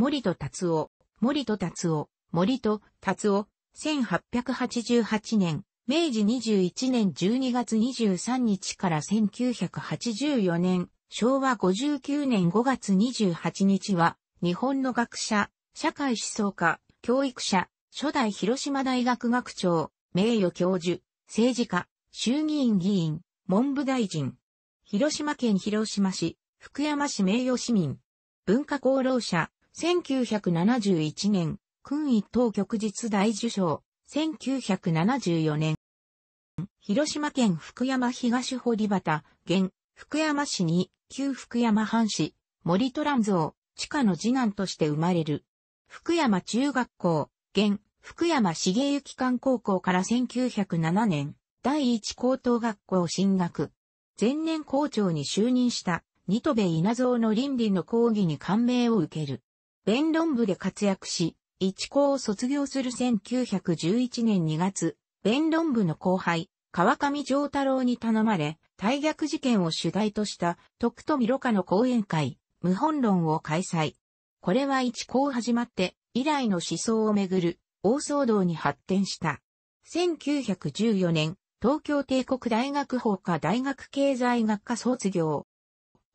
森戸達夫、森戸達夫、森戸達夫、1888年、明治21年12月23日から1984年、昭和59年5月28日は、日本の学者、社会思想家、教育者、初代広島大学学長、名誉教授、政治家、衆議院議員、文部大臣。広島県広島市、福山市名誉市民。文化功労者、1971年、君位等旭日大受賞、1974年。広島県福山東堀端、現、福山市に、旧福山藩市、森トラン蔵、地下の次男として生まれる。福山中学校、現、福山茂行館高校から1907年、第一高等学校進学。前年校長に就任した、ニトベ稲造の倫理の講義に感銘を受ける。弁論部で活躍し、一高を卒業する1911年2月、弁論部の後輩、川上丈太郎に頼まれ、大逆事件を主題とした徳富ろ過の講演会、無本論を開催。これは一高始まって以来の思想をめぐる大騒動に発展した。1914年、東京帝国大学法科大学経済学科卒業。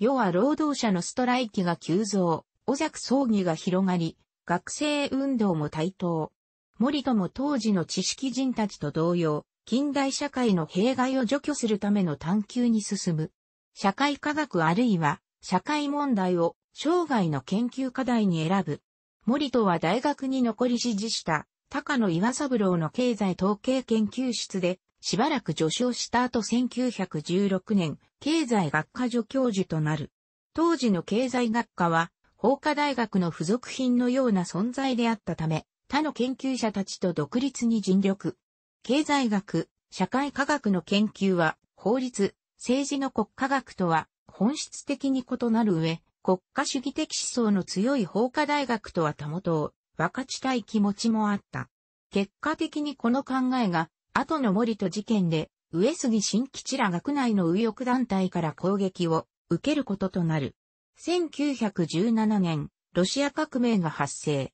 世は労働者のストライキが急増。小作葬儀が広がり、学生運動も台頭。森とも当時の知識人たちと同様、近代社会の弊害を除去するための探求に進む。社会科学あるいは社会問題を生涯の研究課題に選ぶ。森とは大学に残り支持した高野岩三郎の経済統計研究室でしばらく助手をした後1916年経済学科助教授となる。当時の経済学科は法科大学の付属品のような存在であったため、他の研究者たちと独立に尽力。経済学、社会科学の研究は、法律、政治の国家学とは本質的に異なる上、国家主義的思想の強い法科大学とはたもとを分かちたい気持ちもあった。結果的にこの考えが、後の森と事件で、上杉新吉ら学内の右翼団体から攻撃を受けることとなる。1917年、ロシア革命が発生。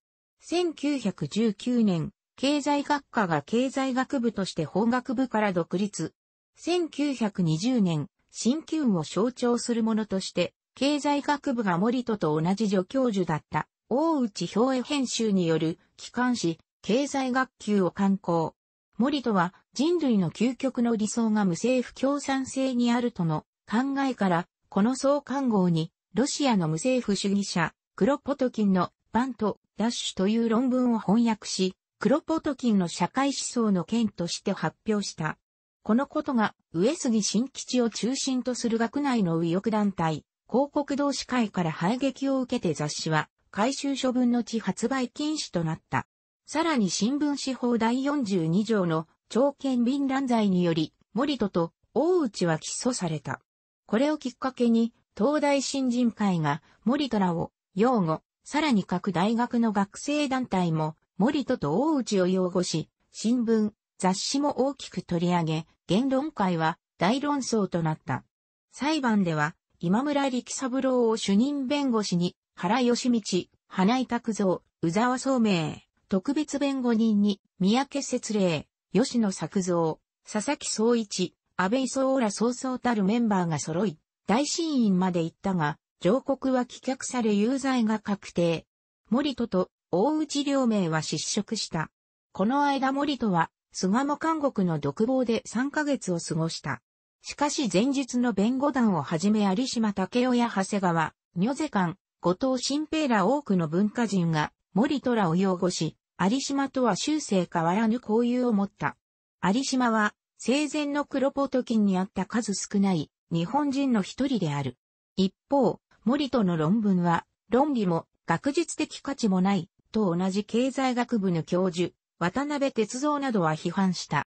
1919年、経済学科が経済学部として法学部から独立。1920年、新旧を象徴するものとして、経済学部が森戸と同じ助教授だった大内兵衛編集による機関誌、経済学級を刊行。森戸は人類の究極の理想が無政府共産性にあるとの考えから、この総刊号にロシアの無政府主義者、クロポトキンのバント・ダッシュという論文を翻訳し、クロポトキンの社会思想の件として発表した。このことが、上杉新吉を中心とする学内の右翼団体、広告同士会から排撃を受けて雑誌は、回収処分の地発売禁止となった。さらに新聞司法第42条の長剣便乱罪により、森戸と大内は起訴された。これをきっかけに、東大新人会が森虎を擁護、さらに各大学の学生団体も森戸と大内を擁護し、新聞、雑誌も大きく取り上げ、言論会は大論争となった。裁判では、今村力三郎を主任弁護士に、原義道、花井拓造、宇沢聡明、特別弁護人に、三宅節礼、吉野作造、佐々木総一、安倍総ら総々たるメンバーが揃い、大審院まで行ったが、上告は棄却され有罪が確定。森戸と大内両名は失職した。この間森戸は、菅野監獄の独房で3ヶ月を過ごした。しかし前日の弁護団をはじめ有島武雄や長谷川、女瀬館、後藤新平ら多くの文化人が森戸らを擁護し、有島とは終生変わらぬ交友を持った。有島は生前の黒ポトキンにあった数少ない日本人の一人である。一方、森戸の論文は、論理も学術的価値もない、と同じ経済学部の教授、渡辺哲三などは批判した。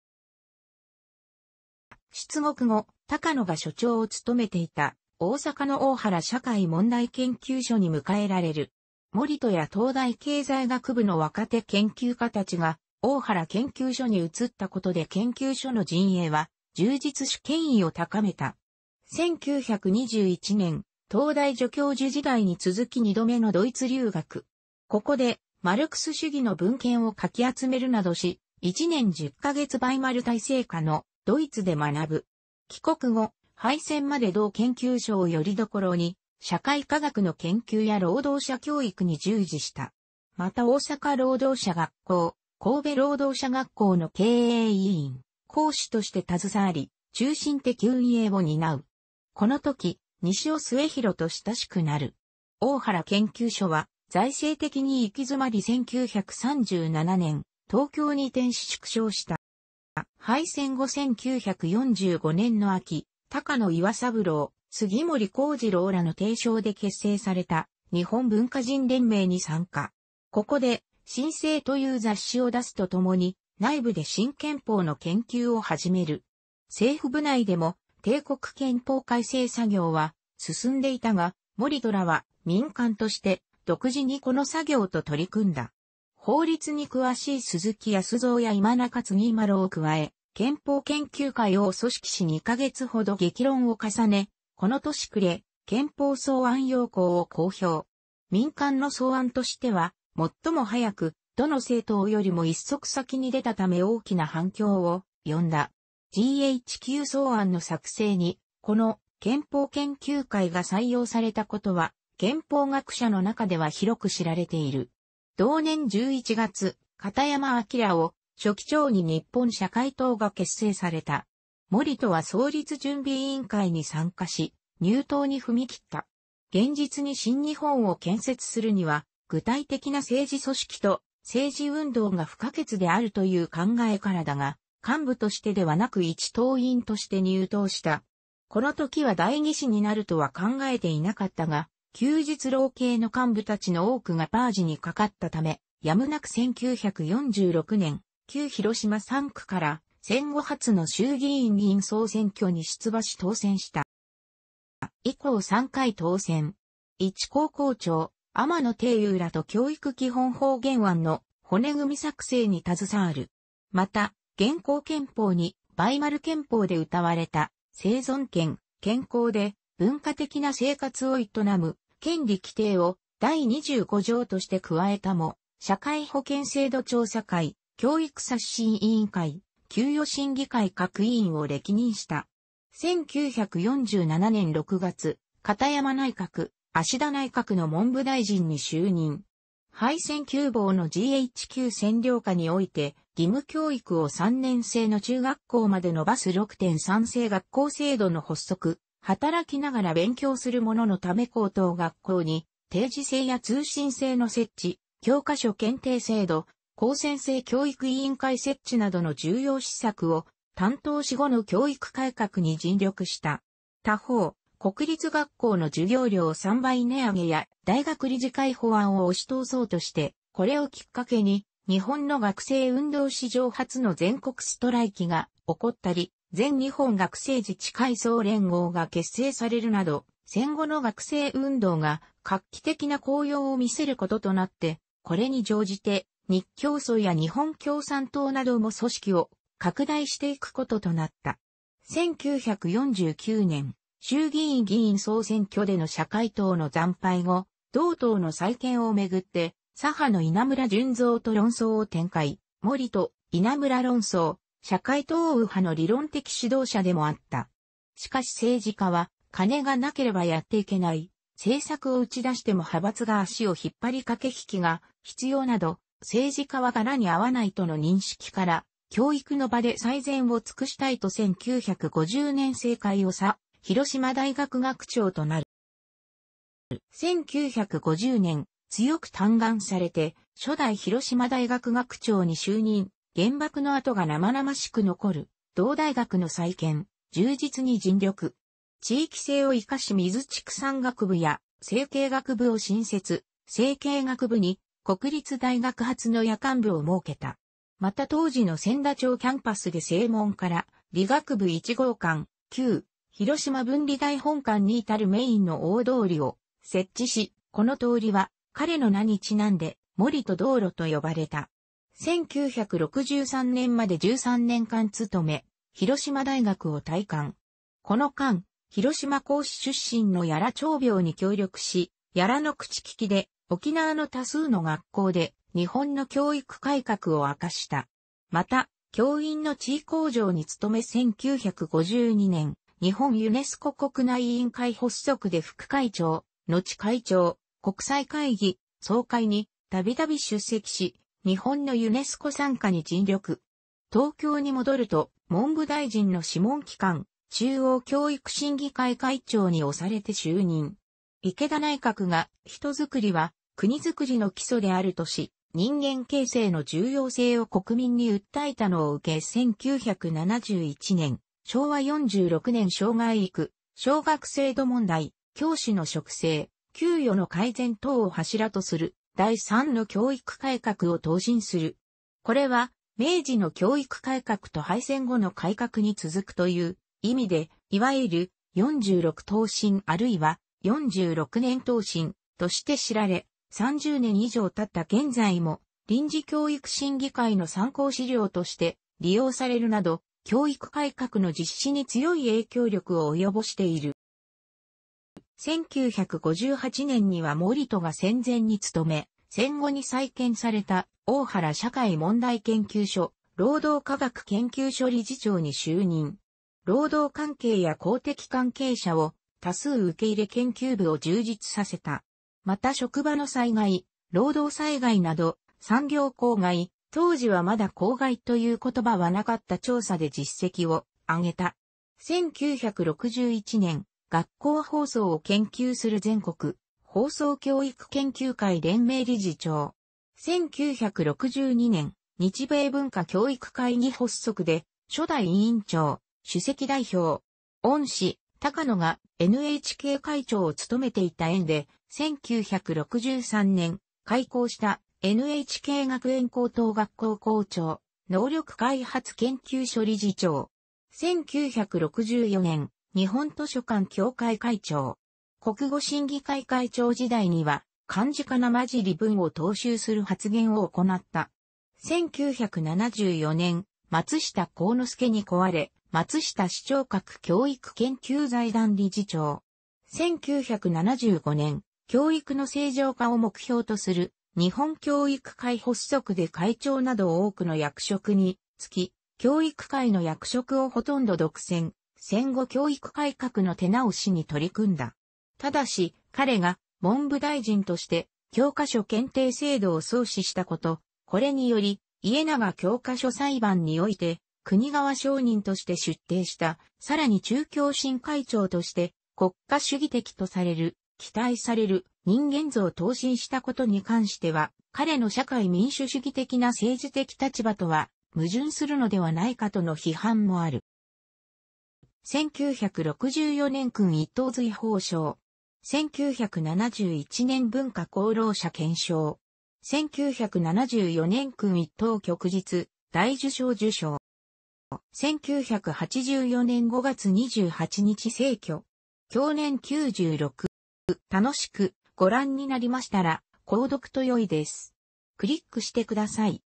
出国後、高野が所長を務めていた、大阪の大原社会問題研究所に迎えられる。森戸や東大経済学部の若手研究家たちが、大原研究所に移ったことで研究所の陣営は、充実し権威を高めた。1921年、東大助教授時代に続き二度目のドイツ留学。ここで、マルクス主義の文献を書き集めるなどし、1年10ヶ月バイマル体制下のドイツで学ぶ。帰国後、敗戦まで同研究所をよりどころに、社会科学の研究や労働者教育に従事した。また大阪労働者学校、神戸労働者学校の経営委員、講師として携わり、中心的運営を担う。この時、西尾末広と親しくなる。大原研究所は、財政的に行き詰まり1937年、東京に転し縮小した。敗戦後1945年の秋、高野岩三郎、杉森幸次郎らの提唱で結成された日本文化人連盟に参加。ここで、新生という雑誌を出すとともに、内部で新憲法の研究を始める。政府部内でも帝国憲法改正作業は進んでいたが、森虎は民間として独自にこの作業と取り組んだ。法律に詳しい鈴木康造や今中次丸を加え、憲法研究会を組織し2ヶ月ほど激論を重ね、この年暮れ、憲法草案要項を公表。民間の草案としては、最も早く、どの政党よりも一足先に出たため大きな反響を呼んだ。GHQ 草案の作成に、この憲法研究会が採用されたことは、憲法学者の中では広く知られている。同年11月、片山明を初期長に日本社会党が結成された。森とは創立準備委員会に参加し、入党に踏み切った。現実に新日本を建設するには、具体的な政治組織と政治運動が不可欠であるという考えからだが、幹部としてではなく一党員として入党した。この時は代議士になるとは考えていなかったが、休日老系の幹部たちの多くがパージにかかったため、やむなく1946年、旧広島3区から戦後初の衆議院議員総選挙に出馬し当選した。以降3回当選。一高校長、天野定友らと教育基本法原案の骨組み作成に携わる。また、現行憲法にバイマル憲法で謳われた生存権、健康で文化的な生活を営む権利規定を第25条として加えたも、社会保険制度調査会、教育刷新委員会、給与審議会各委員を歴任した。1947年6月、片山内閣、足田内閣の文部大臣に就任。敗戦急防の GHQ 占領下において、義務教育を3年生の中学校まで伸ばす6.3制学校制度の発足、働きながら勉強する者のため高等学校に、定時制や通信制の設置、教科書検定制度、高専生教育委員会設置などの重要施策を担当し後の教育改革に尽力した。他方、国立学校の授業料3倍値上げや大学理事会法案を押し通そうとして、これをきっかけに日本の学生運動史上初の全国ストライキが起こったり、全日本学生自治会総連合が結成されるなど、戦後の学生運動が画期的な紅葉を見せることとなって、これに乗じて日教祖や日本共産党なども組織を拡大していくこととなった。1949年、衆議院議員総選挙での社会党の惨敗後、同党の再建をめぐって、左派の稲村淳三と論争を展開、森と稲村論争、社会党右派の理論的指導者でもあった。しかし政治家は、金がなければやっていけない、政策を打ち出しても派閥が足を引っ張り駆け引きが必要など、政治家は柄に合わないとの認識から、教育の場で最善を尽くしたいと1950年政界をさ、広島大学学長となる。1950年、強く嘆願されて、初代広島大学学長に就任、原爆の跡が生々しく残る、同大学の再建、充実に尽力。地域性を生かし水畜産学部や、整形学部を新設、整形学部に、国立大学発の夜間部を設けた。また当時の千田町キャンパスで正門から、理学部1号館、旧、広島分離大本館に至るメインの大通りを設置し、この通りは彼の名にちなんで、森と道路と呼ばれた。1963年まで13年間勤め、広島大学を退官。この間、広島講師出身の奈良長病に協力し、奈良の口利きで沖縄の多数の学校で日本の教育改革を明かした。また、教員の地位向上に勤め1952年、日本ユネスコ国内委員会発足で副会長、後会長、国際会議、総会にたびたび出席し、日本のユネスコ参加に尽力。東京に戻ると、文部大臣の諮問機関、中央教育審議会会長に押されて就任。池田内閣が人づくりは国づくりの基礎であるとし、人間形成の重要性を国民に訴えたのを受け1971年、昭和46年障害育、小学制度問題、教師の職制、給与の改善等を柱とする第3の教育改革を答申する。これは、明治の教育改革と敗戦後の改革に続くという意味で、いわゆる46答申あるいは46年答申として知られ、30年以上経った現在も臨時教育審議会の参考資料として利用されるなど、教育改革の実施に強い影響力を及ぼしている。1958年には森戸が戦前に勤め、戦後に再建された大原社会問題研究所、労働科学研究所理事長に就任。労働関係や公的関係者を多数受け入れ研究部を充実させた。また職場の災害、労働災害など産業公害、当時はまだ公害という言葉はなかった調査で実績を上げた。1961年、学校放送を研究する全国放送教育研究会連盟理事長。1962年、日米文化教育会議発足で、初代委員長、主席代表、恩師、高野が NHK 会長を務めていた縁で、1963年、開校した NHK 学園高等学校校長、能力開発研究所理事長。1964年、日本図書館協会会長。国語審議会会長時代には、漢字かなまじり文を踏襲する発言を行った。1974年、松下幸之助に壊れ、松下市長閣教育研究財団理事長。1975年、教育の正常化を目標とする日本教育会発足で会長など多くの役職につき、教育会の役職をほとんど独占、戦後教育改革の手直しに取り組んだ。ただし、彼が文部大臣として教科書検定制度を創始したこと、これにより、家長教科書裁判において、国側承認として出廷した、さらに中教審会長として、国家主義的とされる、期待される人間像を投申したことに関しては、彼の社会民主主義的な政治的立場とは矛盾するのではないかとの批判もある。1964年君一等随法賞。1971年文化功労者検証。1974年君一等旭日大受賞受賞。1984年5月28日成去。去年96。楽しくご覧になりましたら、購読と良いです。クリックしてください。